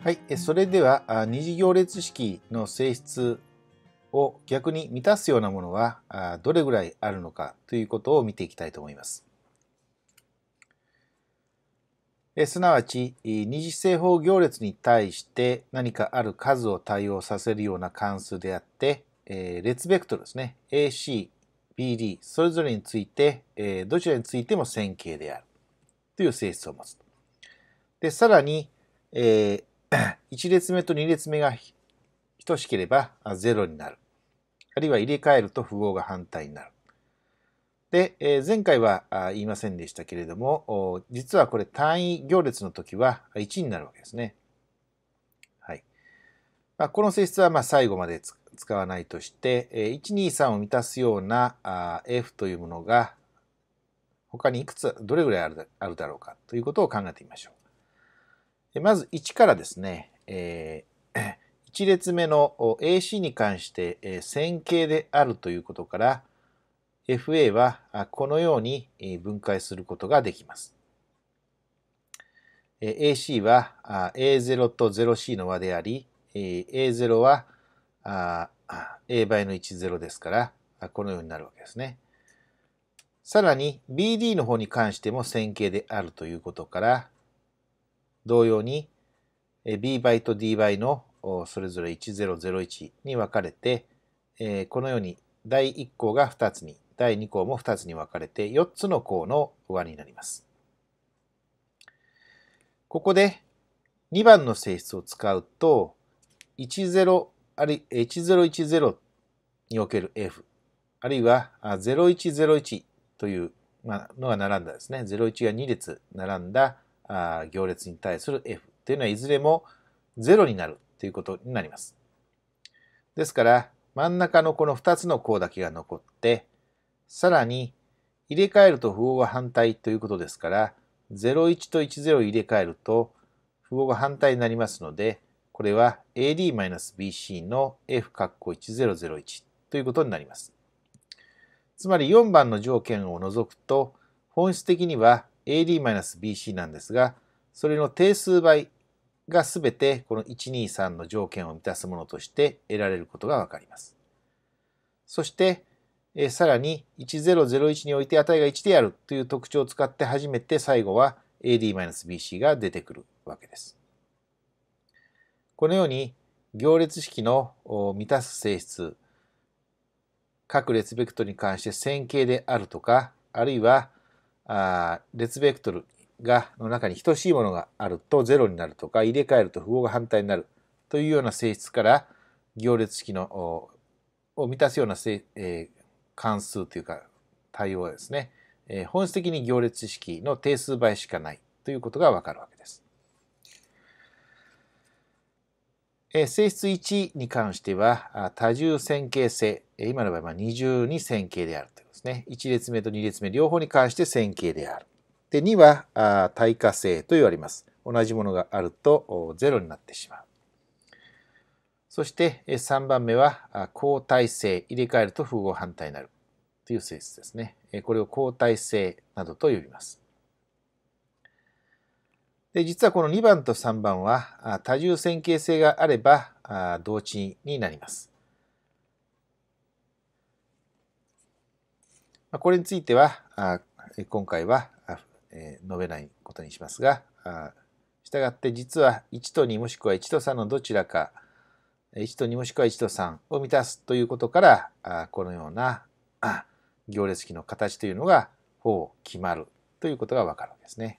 はい、それでは二次行列式の性質を逆に満たすようなものはどれぐらいあるのかということを見ていきたいと思います。すなわち二次正方行列に対して何かある数を対応させるような関数であって、えー、列ベクトルですね AC、BD それぞれについて、えー、どちらについても線形であるという性質を持つ。でさらに、えー、1 列目と2列目が等しければ0になる。あるいは入れ替えると符号が反対になる。で、え前回は言いませんでしたけれども、実はこれ単位行列の時は1になるわけですね。はい。まあ、この性質はま最後まで使わないとして、123を満たすような F というものが他にいくつ、どれぐらいあるだろうかということを考えてみましょう。まず1からですね、えー、1 列目の AC に関して線形であるということから FA はこのように分解することができます。AC は A0 と 0C の和であり A0 は A 倍の10ですからこのようになるわけですね。さらに BD の方に関しても線形であるということから同様に B 倍と D 倍のそれぞれ1001に分かれてこのように第1項が2つに第2項も2つに分かれて4つの項の和になります。ここで2番の性質を使うと10あるい1010における F あるいは0101というのが並んだですね01が2列並んだあ行列に対する F というのはいずれも0になるということになります。ですから真ん中のこの2つの項だけが残ってさらに入れ替えると符号が反対ということですから01と10入れ替えると符号が反対になりますのでこれは AD-BC の F っこ1001ということになります。つまり4番の条件を除くと本質的には AD-BC なんですが、それの定数倍が全てこの123の条件を満たすものとして得られることがわかります。そして、えさらに1001において値が1であるという特徴を使って初めて最後は AD-BC が出てくるわけです。このように行列式の満たす性質各列ベクトルに関して線形であるとかあるいはあ列ベクトルがの中に等しいものがあると0になるとか入れ替えると符号が反対になるというような性質から行列式のを満たすような、えー、関数というか対応はですね、えー、本質的に行列式の定数倍しかないということがわかるわけです。えー、性質1に関しては多重線形性今の場合は二重に線形であるというですね。1列目と2列目両方に関して線形である。で、2はあ対価性と言われます。同じものがあると0になってしまう。そして3番目は交代性、入れ替えると符号反対になるという性質ですね。これを交代性などと呼びます。で実はこの2番と3番は多重線形性があれば同値になります。これについては、今回は述べないことにしますが、したがって実は1と2もしくは1と3のどちらか、1と2もしくは1と3を満たすということから、このような行列記の形というのが、ほぼ決まるということがわかるわけですね。